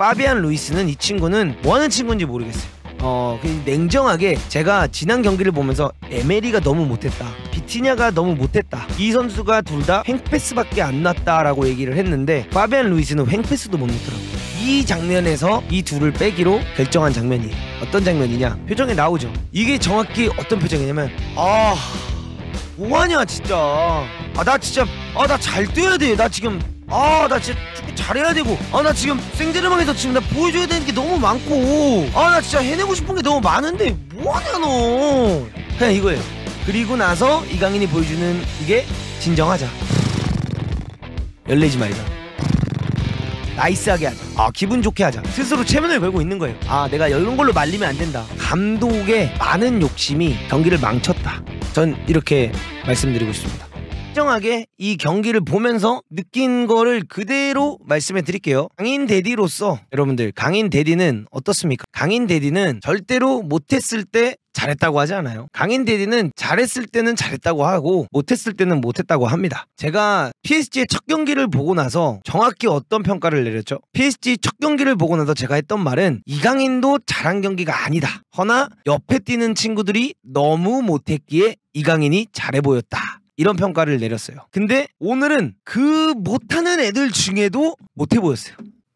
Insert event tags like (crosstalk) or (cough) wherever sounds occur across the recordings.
파비안 루이스는 이 친구는 뭐 하는 친구인지 모르겠어요. 어, 그 냉정하게 제가 지난 경기를 보면서 에메리가 너무 못했다. 비티냐가 너무 못했다. 이 선수가 둘 다 횡패스밖에 안 났다라고 얘기를 했는데 파비안 루이스는 횡패스도 못 넣더라고요. 이 장면에서 이 둘을 빼기로 결정한 장면이 어떤 장면이냐 표정에 나오죠. 이게 정확히 어떤 표정이냐면 아 뭐하냐 진짜 아 나 진짜 아 나 잘 뛰어야 돼 나 지금 아나 진짜 축구 잘해야 되고 아 나 지금 생제르망에서 지금 나 보여줘야 되는 게 너무 많고 아 나 진짜 해내고 싶은 게 너무 많은데 뭐하냐 너 그냥 이거예요 그리고 나서 이강인이 보여주는 이게 진정하자 열리지 말자 나이스하게 하자 아 기분 좋게 하자 스스로 체면을 걸고 있는 거예요 아 내가 이런 걸로 말리면 안 된다 감독의 많은 욕심이 경기를 망쳤다 전 이렇게 말씀드리고 싶습니다 일정하게 이 경기를 보면서 느낀 거를 그대로 말씀해 드릴게요. 강인 대디로서 여러분들 강인 대디는 어떻습니까? 강인 대디는 절대로 못했을 때 잘했다고 하지 않아요. 강인 대디는 잘했을 때는 잘했다고 하고 못했을 때는 못했다고 합니다. 제가 PSG의 첫 경기를 보고 나서 정확히 어떤 평가를 내렸죠? PSG 첫 경기를 보고 나서 제가 했던 말은 이강인도 잘한 경기가 아니다. 허나 옆에 뛰는 친구들이 너무 못했기에 이강인이 잘해 보였다. 이런 평가를 내렸어요. 근데 오늘은 그 못하는 애들 중에도 못해 보였어요.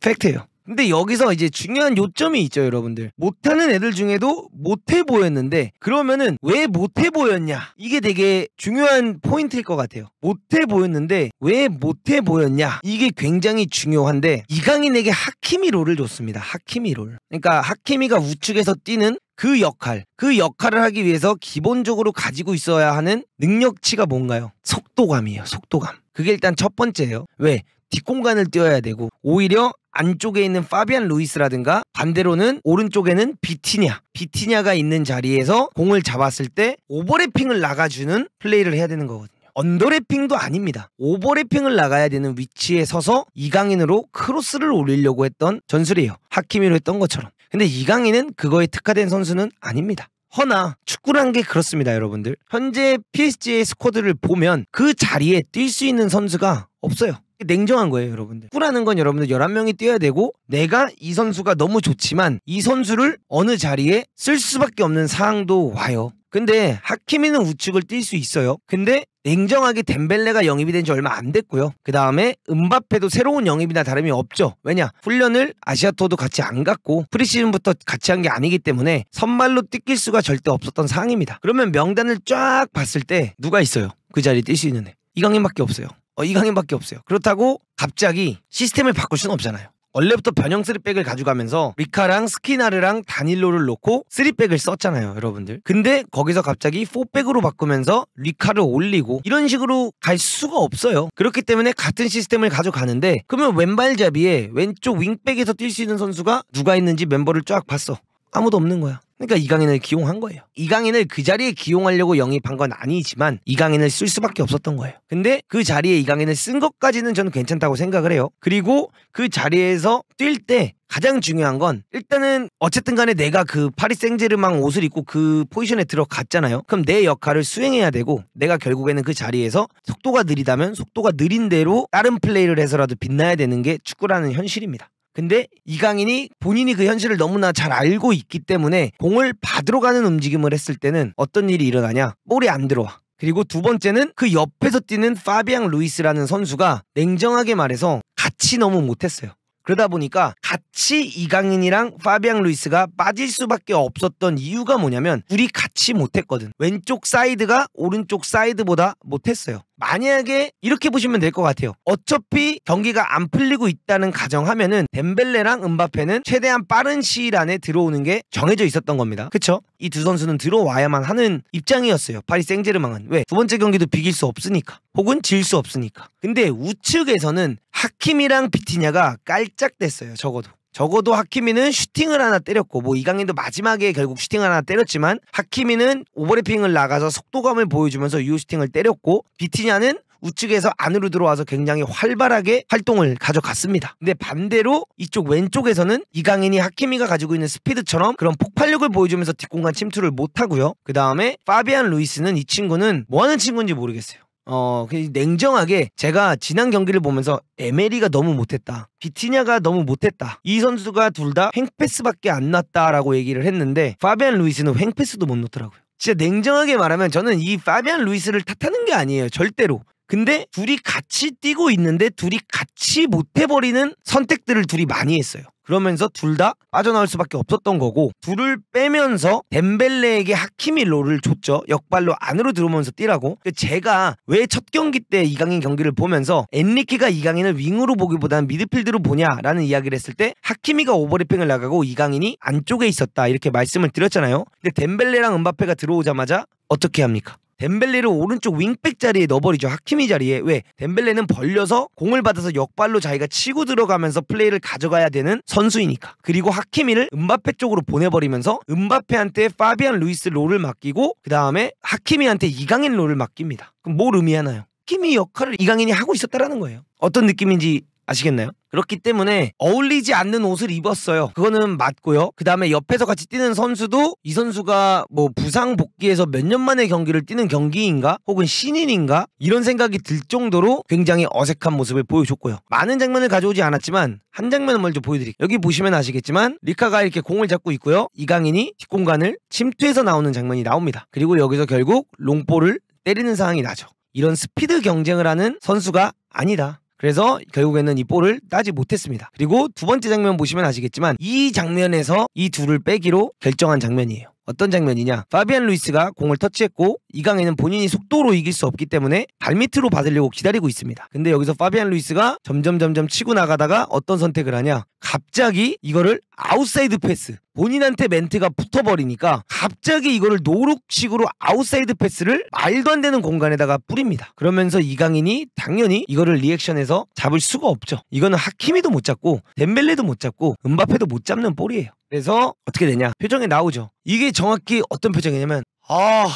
팩트예요. 근데 여기서 이제 중요한 요점이 있죠 여러분들 못하는 애들 중에도 못해 보였는데 그러면은 왜 못해 보였냐 이게 되게 중요한 포인트일 것 같아요 못해 보였는데 왜 못해 보였냐 이게 굉장히 중요한데 이강인에게 하키미 롤을 줬습니다 하키미 롤 그러니까 하키미가 우측에서 뛰는 그 역할, 그 역할을 하기 위해서 기본적으로 가지고 있어야 하는 능력치가 뭔가요? 속도감이에요, 속도감. 그게 일단 첫 번째예요. 왜? 뒷공간을 뛰어야 되고, 오히려 안쪽에 있는 파비안 루이스라든가 반대로는 오른쪽에는 비티냐 비티냐가 있는 자리에서 공을 잡았을 때 오버래핑을 나가주는 플레이를 해야 되는 거거든요 언더래핑도 아닙니다 오버래핑을 나가야 되는 위치에 서서 이강인으로 크로스를 올리려고 했던 전술이에요 하키미로 했던 것처럼 근데 이강인은 그거에 특화된 선수는 아닙니다. 허나 축구란 게 그렇습니다, 여러분들. 현재 PSG의 스쿼드를 보면 그 자리에 뛸 수 있는 선수가 없어요. 냉정한 거예요, 여러분들. 꾸라는 건 여러분들 11명이 뛰어야 되고 내가 이 선수가 너무 좋지만 이 선수를 어느 자리에 쓸 수밖에 없는 상황도 와요. 근데 하키미는 우측을 뛸 수 있어요. 근데 냉정하게 덴벨레가 영입이 된 지 얼마 안 됐고요. 그 다음에 은바페도 새로운 영입이나 다름이 없죠. 왜냐? 훈련을 아시아토도 같이 안 갔고 프리시즌부터 같이 한 게 아니기 때문에 선발로 뛰길 수가 절대 없었던 상황입니다. 그러면 명단을 쫙 봤을 때 누가 있어요? 그 자리에 뛸 수 있는 애. 이강인밖에 없어요. 어, 이강인밖에 없어요. 그렇다고 갑자기 시스템을 바꿀 수는 없잖아요. 원래부터 변형 3백을 가져가면서 리카랑 스키나르랑 다닐로를 놓고 3백을 썼잖아요 여러분들 근데 거기서 갑자기 4백으로 바꾸면서 리카를 올리고 이런 식으로 갈 수가 없어요 그렇기 때문에 같은 시스템을 가져가는데 그러면 왼발잡이에 왼쪽 윙백에서 뛸 수 있는 선수가 누가 있는지 멤버를 쫙 봤어 아무도 없는 거야. 그러니까 이강인을 기용한 거예요. 이강인을 그 자리에 기용하려고 영입한 건 아니지만 이강인을 쓸 수밖에 없었던 거예요. 근데 그 자리에 이강인을 쓴 것까지는 저는 괜찮다고 생각을 해요. 그리고 그 자리에서 뛸 때 가장 중요한 건 일단은 어쨌든 간에 내가 그 파리 생제르망 옷을 입고 그 포지션에 들어갔잖아요. 그럼 내 역할을 수행해야 되고 내가 결국에는 그 자리에서 속도가 느리다면 속도가 느린 대로 다른 플레이를 해서라도 빛나야 되는 게 축구라는 현실입니다. 근데 이강인이 본인이 그 현실을 너무나 잘 알고 있기 때문에 공을 받으러 가는 움직임을 했을 때는 어떤 일이 일어나냐? 볼이 안 들어와. 그리고 두 번째는 그 옆에서 뛰는 파비앙 루이스라는 선수가 냉정하게 말해서 같이 너무 못했어요. 그러다 보니까 같이 이강인이랑 파비앙 루이스가 빠질 수밖에 없었던 이유가 뭐냐면 둘이 같이 못했거든. 왼쪽 사이드가 오른쪽 사이드보다 못했어요. 만약에 이렇게 보시면 될 것 같아요. 어차피 경기가 안 풀리고 있다는 가정하면은 덴벨레랑 은바페는 최대한 빠른 시일 안에 들어오는 게 정해져 있었던 겁니다. 그쵸? 이 두 선수는 들어와야만 하는 입장이었어요. 파리 생제르망은 왜? 두 번째 경기도 비길 수 없으니까. 혹은 질 수 없으니까. 근데 우측에서는 하킴이랑 비티냐가 깔짝댔어요. 적어도. 적어도 하키미는 슈팅을 하나 때렸고 뭐 이강인도 마지막에 결국 슈팅을 하나 때렸지만 하키미는 오버래핑을 나가서 속도감을 보여주면서 유슈팅을 때렸고 비티냐는 우측에서 안으로 들어와서 굉장히 활발하게 활동을 가져갔습니다. 근데 반대로 이쪽 왼쪽에서는 이강인이 하키미가 가지고 있는 스피드처럼 그런 폭발력을 보여주면서 뒷공간 침투를 못하고요. 그 다음에 파비안 루이스는 이 친구는 뭐하는 친구인지 모르겠어요. 어, 냉정하게 제가 지난 경기를 보면서 에메리가 너무 못했다. 비티냐가 너무 못했다. 이 선수가 둘 다 횡패스밖에 안 났다라고 얘기를 했는데 파비안 루이스는 횡패스도 못놓더라고요 진짜 냉정하게 말하면 저는 이 파비안 루이스를 탓하는 게 아니에요. 절대로. 근데 둘이 같이 뛰고 있는데 둘이 같이 못해버리는 선택들을 둘이 많이 했어요. 그러면서 둘 다 빠져나올 수밖에 없었던 거고 둘을 빼면서 덴벨레에게 하키미 롤을 줬죠. 역발로 안으로 들어오면서 뛰라고. 그 제가 왜 첫 경기 때 이강인 경기를 보면서 엔리케가 이강인을 윙으로 보기보다는 미드필드로 보냐라는 이야기를 했을 때 하키미가 오버리핑을 나가고 이강인이 안쪽에 있었다 이렇게 말씀을 드렸잖아요. 근데 덴벨레랑 은바페가 들어오자마자 어떻게 합니까? 덴벨레를 오른쪽 윙백 자리에 넣어버리죠. 하키미 자리에. 왜? 덴벨레는 벌려서 공을 받아서 역발로 자기가 치고 들어가면서 플레이를 가져가야 되는 선수이니까. 그리고 하키미를 은바페 쪽으로 보내버리면서 은바페한테 파비안 루이스 롤을 맡기고 그 다음에 하키미한테 이강인 롤을 맡깁니다. 그럼 뭘 의미하나요? 하키미 역할을 이강인이 하고 있었다라는 거예요. 어떤 느낌인지 아시겠나요? 그렇기 때문에 어울리지 않는 옷을 입었어요. 그거는 맞고요. 그 다음에 옆에서 같이 뛰는 선수도 이 선수가 뭐 부상 복귀해서 몇 년 만에 경기를 뛰는 경기인가 혹은 신인인가 이런 생각이 들 정도로 굉장히 어색한 모습을 보여줬고요. 많은 장면을 가져오지 않았지만 한 장면을 먼저 보여드릴게요. 여기 보시면 아시겠지만 리카가 이렇게 공을 잡고 있고요. 이강인이 뒷공간을 침투해서 나오는 장면이 나옵니다. 그리고 여기서 결국 롱볼을 때리는 상황이 나죠. 이런 스피드 경쟁을 하는 선수가 아니다. 그래서 결국에는 이 볼을 따지 못했습니다. 그리고 두 번째 장면 보시면 아시겠지만 이 장면에서 이 둘을 빼기로 결정한 장면이에요. 어떤 장면이냐? 파비안 루이스가 공을 터치했고 이강에는 본인이 속도로 이길 수 없기 때문에 발밑으로 받으려고 기다리고 있습니다. 근데 여기서 파비안 루이스가 점점 점점 치고 나가다가 어떤 선택을 하냐? 갑자기 이거를 아웃사이드 패스 본인한테 멘트가 붙어버리니까 갑자기 이거를 노룩식으로 아웃사이드 패스를 말도 안 되는 공간에다가 뿌립니다. 그러면서 이강인이 당연히 이거를 리액션에서 잡을 수가 없죠. 이거는 하키미도 못 잡고 덴벨레도 못 잡고 은바페도 못 잡는 볼이에요. 그래서 어떻게 되냐 표정이 나오죠. 이게 정확히 어떤 표정이냐면 아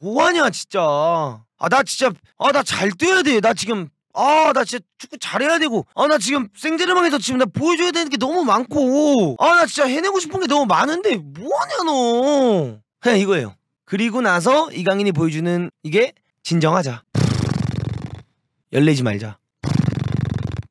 뭐하냐 진짜 아 나 진짜 아 나 잘 뛰어야 돼 나 지금 아나 진짜 축구 잘해야 되고 아 나 지금 생제르망에서 지금 나 보여줘야 되는 게 너무 많고 아 나 진짜 해내고 싶은 게 너무 많은데 뭐하냐 너 그냥 이거예요 그리고 나서 이강인이 보여주는 이게 진정하자 열내지 말자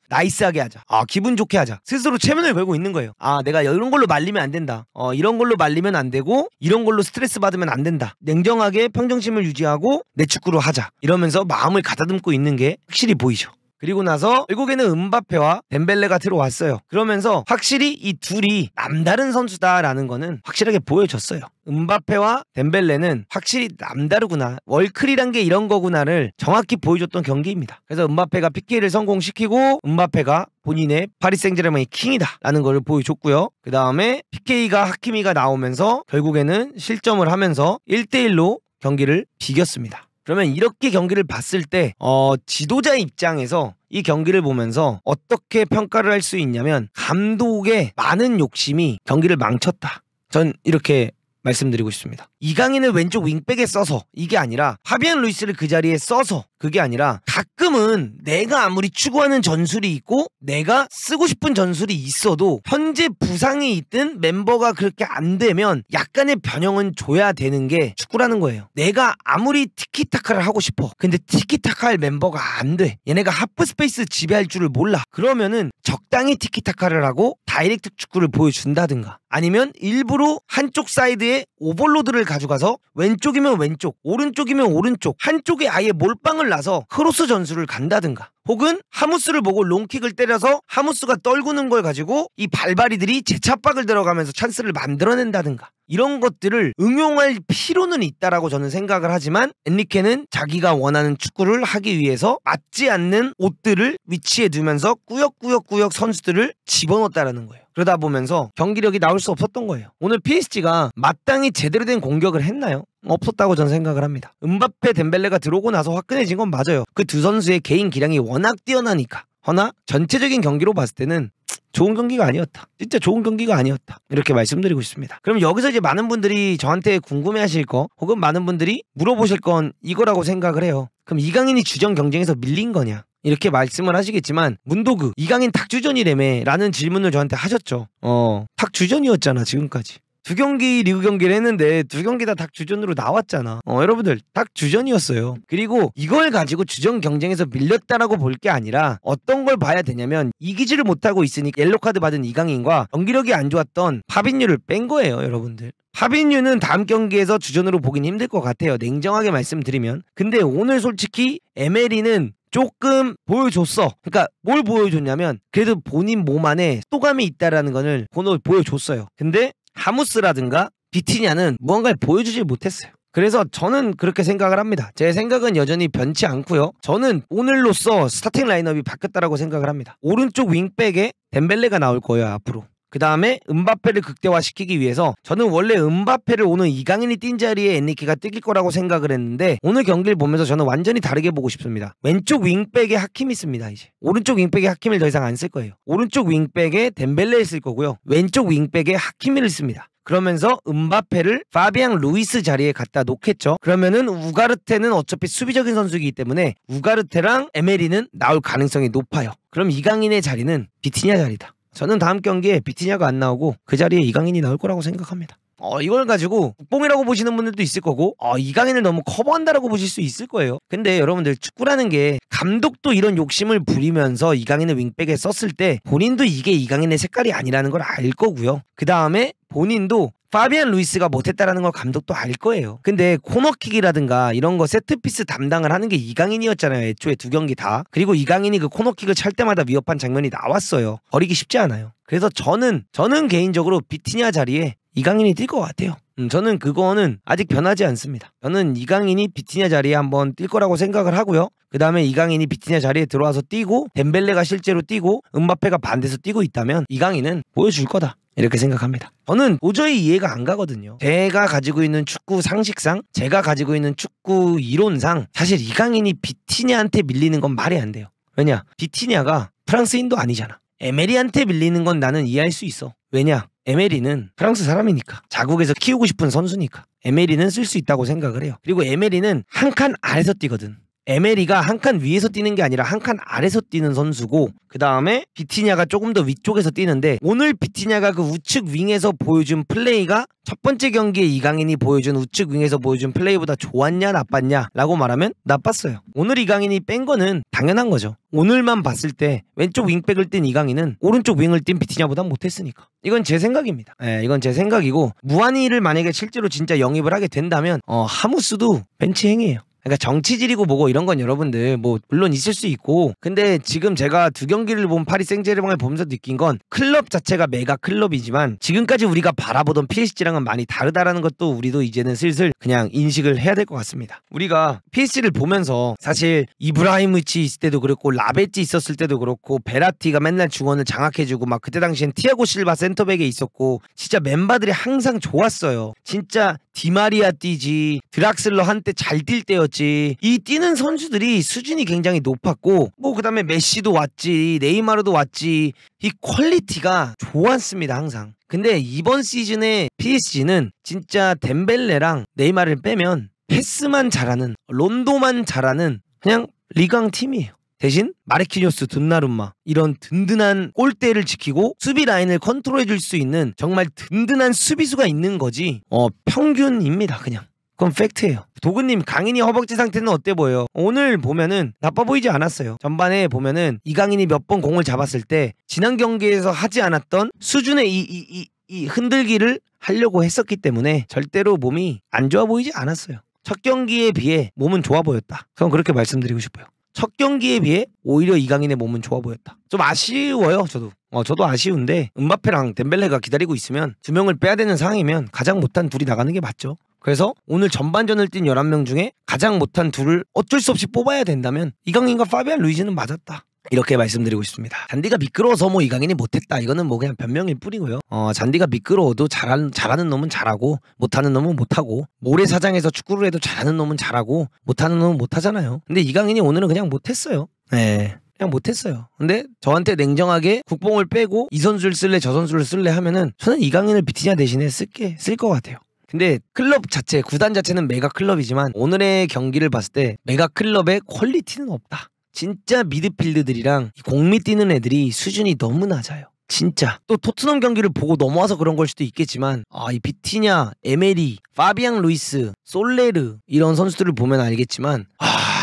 나이스하게 하자. 아, 기분 좋게 하자. 스스로 체면을 걸고 있는 거예요. 아, 내가 이런 걸로 말리면 안 된다. 어, 이런 걸로 말리면 안 되고, 이런 걸로 스트레스 받으면 안 된다. 냉정하게 평정심을 유지하고 내 축구로 하자. 이러면서 마음을 가다듬고 있는 게 확실히 보이죠. 그리고 나서 결국에는 은바페와 덴벨레가 들어왔어요. 그러면서 확실히 이 둘이 남다른 선수다라는 거는 확실하게 보여줬어요. 은바페와 덴벨레는 확실히 남다르구나. 월클이란 게 이런 거구나를 정확히 보여줬던 경기입니다. 그래서 은바페가 PK를 성공시키고 은바페가 본인의 파리 생제르맹의 킹이다라는 것을 보여줬고요. 그 다음에 PK가 하키미가 나오면서 결국에는 실점을 하면서 1대1로 경기를 비겼습니다. 그러면 이렇게 경기를 봤을 때 어, 지도자 입장에서 이 경기를 보면서 어떻게 평가를 할 수 있냐면 감독의 많은 욕심이 경기를 망쳤다. 전 이렇게 말씀드리고 싶습니다. 이강인을 왼쪽 윙백에 써서 이게 아니라 하비안 루이스를 그 자리에 써서 그게 아니라 가끔은 내가 아무리 추구하는 전술이 있고 내가 쓰고 싶은 전술이 있어도 현재 부상이 있든 멤버가 그렇게 안 되면 약간의 변형은 줘야 되는 게 축구라는 거예요. 내가 아무리 티키타카를 하고 싶어. 근데 티키타카 할 멤버가 안 돼. 얘네가 하프 스페이스 지배할 줄을 몰라. 그러면은 적당히 티키타카를 하고 다이렉트 축구를 보여준다든가 아니면 일부러 한쪽 사이드에 오버로드를 가져가서 왼쪽이면 왼쪽, 오른쪽이면 오른쪽, 한쪽에 아예 몰빵을 나서 크로스 전술을 간다든가 혹은 하무스를 보고 롱킥을 때려서 하무스가 떨구는 걸 가지고 이 발바리들이 재차박을 들어가면서 찬스를 만들어낸다든가 이런 것들을 응용할 필요는 있다라고 저는 생각을 하지만 엔리케는 자기가 원하는 축구를 하기 위해서 맞지 않는 옷들을 위치에 두면서 꾸역꾸역꾸역 선수들을 집어넣었다라는 거예요. 그러다 보면서 경기력이 나올 수 없었던 거예요. 오늘 PSG가 마땅히 제대로 된 공격을 했나요? 없었다고 저는 생각을 합니다. 은바페 덴벨레가 들어오고 나서 화끈해진 건 맞아요. 그 두 선수의 개인 기량이 워낙 뛰어나니까. 허나 전체적인 경기로 봤을 때는 좋은 경기가 아니었다. 진짜 좋은 경기가 아니었다. 이렇게 말씀드리고 싶습니다. 그럼 여기서 이제 많은 분들이 저한테 궁금해 하실 거, 혹은 많은 분들이 물어보실 건 이거라고 생각을 해요. 그럼 이강인이 주전 경쟁에서 밀린 거냐? 이렇게 말씀을 하시겠지만 문도그 이강인 탁주전이래매라는 질문을 저한테 하셨죠. 어, 탁주전이었잖아 지금까지. 두 경기 리그 경기를 했는데 두 경기 다 닭 주전으로 나왔잖아. 어, 여러분들 닭 주전이었어요. 그리고 이걸 가지고 주전 경쟁에서 밀렸다라고 볼 게 아니라 어떤 걸 봐야 되냐면 이기지를 못하고 있으니 옐로 카드 받은 이강인과 경기력이 안 좋았던 파빈유를 뺀 거예요, 여러분들. 하빈유는 다음 경기에서 주전으로 보긴 힘들 것 같아요. 냉정하게 말씀드리면. 근데 오늘 솔직히 에메리는 조금 보여줬어. 그러니까 뭘 보여줬냐면 그래도 본인 몸 안에 소감이 있다라는 거를 보여 보여줬어요. 근데 하무스라든가 비티냐는 무언가를 보여주지 못했어요. 그래서 저는 그렇게 생각을 합니다. 제 생각은 여전히 변치 않고요. 저는 오늘로써 스타팅 라인업이 바뀌었다고 생각을 합니다. 오른쪽 윙백에 덴벨레가 나올 거예요, 앞으로. 그 다음에 은바페를 극대화시키기 위해서 저는 원래 은바페를 오는 이강인이 뛴 자리에 엔리케가 뛰길 거라고 생각을 했는데 오늘 경기를 보면서 저는 완전히 다르게 보고 싶습니다. 왼쪽 윙백에 하킴이 있습니다. 이제 오른쪽 윙백에 하킴을 더 이상 안 쓸 거예요. 오른쪽 윙백에 덴벨레를 쓸 거고요. 왼쪽 윙백에 하킴이를 씁니다. 그러면서 은바페를 파비앙 루이스 자리에 갖다 놓겠죠. 그러면은 우가르테는 어차피 수비적인 선수이기 때문에 우가르테랑 에메리는 나올 가능성이 높아요. 그럼 이강인의 자리는 비티냐 자리다. 저는 다음 경기에 비티냐가 안 나오고 그 자리에 이강인이 나올 거라고 생각합니다. 어, 이걸 가지고 뽕이라고 보시는 분들도 있을 거고 어, 이강인을 너무 커버한다라고 보실 수 있을 거예요. 근데 여러분들 축구라는 게 감독도 이런 욕심을 부리면서 이강인을 윙백에 썼을 때 본인도 이게 이강인의 색깔이 아니라는 걸 알 거고요. 그 다음에 본인도 파비안 루이스가 못했다라는 걸 감독도 알 거예요. 근데 코너킥이라든가 이런 거 세트피스 담당을 하는 게 이강인이었잖아요. 애초에 두 경기 다. 그리고 이강인이 그 코너킥을 찰 때마다 위협한 장면이 나왔어요. 버리기 쉽지 않아요. 그래서 저는 저는 개인적으로 비티냐 자리에 이강인이 뛸 것 같아요. 음, 저는 그거는 아직 변하지 않습니다. 저는 이강인이 비티냐 자리에 한번 뛸 거라고 생각을 하고요. 그 다음에 이강인이 비티냐 자리에 들어와서 뛰고 덴벨레가 실제로 뛰고 은바페가 반대서 뛰고 있다면 이강인은 보여줄 거다. 이렇게 생각합니다. 저는 도저히 이해가 안 가거든요. 제가 가지고 있는 축구 상식상, 제가 가지고 있는 축구 이론상 사실 이강인이 비티냐한테 밀리는 건 말이 안 돼요. 왜냐? 비티냐가 프랑스인도 아니잖아. 에메리한테 밀리는 건 나는 이해할 수 있어. 왜냐? 에메리는 프랑스 사람이니까 자국에서 키우고 싶은 선수니까 에메리는 쓸 수 있다고 생각을 해요. 그리고 에메리는 한 칸 아래서 뛰거든. 에메리가 한 칸 위에서 뛰는 게 아니라 한 칸 아래서 뛰는 선수고 그 다음에 비티냐가 조금 더 위쪽에서 뛰는데 오늘 비티냐가 그 우측 윙에서 보여준 플레이가 첫 번째 경기에 이강인이 보여준 우측 윙에서 보여준 플레이보다 좋았냐 나빴냐 라고 말하면 나빴어요 오늘 이강인이 뺀 거는 당연한 거죠 오늘만 봤을 때 왼쪽 윙백을 뛴 이강인은 오른쪽 윙을 뛴 비티냐보다 못했으니까 이건 제 생각입니다 예, 이건 제 생각이고 무한이를 만약에 실제로 진짜 영입을 하게 된다면 어, 하무스도 벤치 행위에요 그러니까 정치질이고 뭐고 이런 건 여러분들 뭐 물론 있을 수 있고 근데 지금 제가 두 경기를 본 파리 생제르맹을 보면서 느낀 건 클럽 자체가 메가 클럽이지만 지금까지 우리가 바라보던 PSG랑은 많이 다르다라는 것도 우리도 이제는 슬슬 그냥 인식을 해야 될 것 같습니다. 우리가 PSG를 보면서 사실 이브라이무치 있을 때도 그렇고 라베찌 있었을 때도 그렇고 베라티가 맨날 중원을 장악해주고 막 그때 당시엔 티아고 실바 센터백에 있었고 진짜 멤버들이 항상 좋았어요. 진짜 디마리아 뛰지 드락슬러 한때 잘 뛸 때였지 이 뛰는 선수들이 수준이 굉장히 높았고 뭐 그다음에 메시도 왔지 네이마르도 왔지 이 퀄리티가 좋았습니다 항상 근데 이번 시즌에 PSG는 진짜 덴벨레랑 네이마를 르 빼면 패스만 잘하는 론도만 잘하는 그냥 리강 팀이에요 대신 마르키뉴스, 둔나룸마 이런 든든한 골대를 지키고 수비 라인을 컨트롤해줄 수 있는 정말 든든한 수비수가 있는 거지 어 평균입니다 그냥 그건 팩트예요. 도그님 강인이 허벅지 상태는 어때 보여요? 오늘 보면은 나빠 보이지 않았어요. 전반에 보면은 이강인이 몇 번 공을 잡았을 때 지난 경기에서 하지 않았던 수준의 이 이, 이, 이 흔들기를 하려고 했었기 때문에 절대로 몸이 안 좋아 보이지 않았어요. 첫 경기에 비해 몸은 좋아 보였다. 그럼 그렇게 말씀드리고 싶어요. 첫 경기에 비해 오히려 이강인의 몸은 좋아 보였다. 좀 아쉬워요, 저도. 어, 저도 아쉬운데 은바페랑 덴벨레가 기다리고 있으면 두 명을 빼야 되는 상황이면 가장 못한 둘이 나가는 게 맞죠. 그래서 오늘 전반전을 뛴 11명 중에 가장 못한 둘을 어쩔 수 없이 뽑아야 된다면 이강인과 파비안 루이즈는 맞았다. 이렇게 말씀드리고 싶습니다. 잔디가 미끄러워서 뭐 이강인이 못했다 이거는 뭐 그냥 변명일 뿐이고요. 어 잔디가 미끄러워도 잘하는, 잘하는 놈은 잘하고 못하는 놈은 못하고 모래사장에서 축구를 해도 잘하는 놈은 잘하고 못하는 놈은 못하잖아요. 근데 이강인이 오늘은 그냥 못했어요. 네. 그냥 못했어요. 근데 저한테 냉정하게 국뽕을 빼고 이 선수를 쓸래 저 선수를 쓸래 하면은 저는 이강인을 비티냐 대신에 쓸게 쓸 것 같아요. 근데 클럽 자체 구단 자체는 메가 클럽이지만 오늘의 경기를 봤을 때 메가 클럽의 퀄리티는 없다. 진짜 미드필드들이랑 공미 뛰는 애들이 수준이 너무 낮아요. 진짜 또 토트넘 경기를 보고 넘어와서 그런 걸 수도 있겠지만 아 이 비티냐, 에메리, 파비앙 루이스, 솔레르 이런 선수들을 보면 알겠지만 아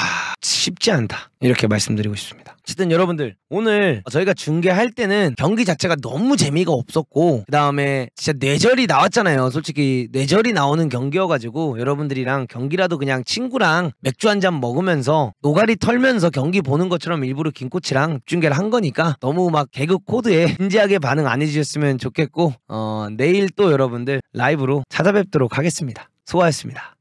쉽지 않다 이렇게 말씀드리고 싶습니다. 어쨌든 여러분들 오늘 저희가 중계할 때는 경기 자체가 너무 재미가 없었고 그 다음에 진짜 뇌절이 나왔잖아요. 솔직히 뇌절이 나오는 경기여가지고 여러분들이랑 경기라도 그냥 친구랑 맥주 한 잔 먹으면서 노가리 털면서 경기 보는 것처럼 일부러 김꼬치랑 중계를 한 거니까 너무 막 개그 코드에 (laughs) 진지하게 반응 안 해주셨으면 좋겠고 어, 내일 또 여러분들 라이브로 찾아뵙도록 하겠습니다. 수고하셨습니다.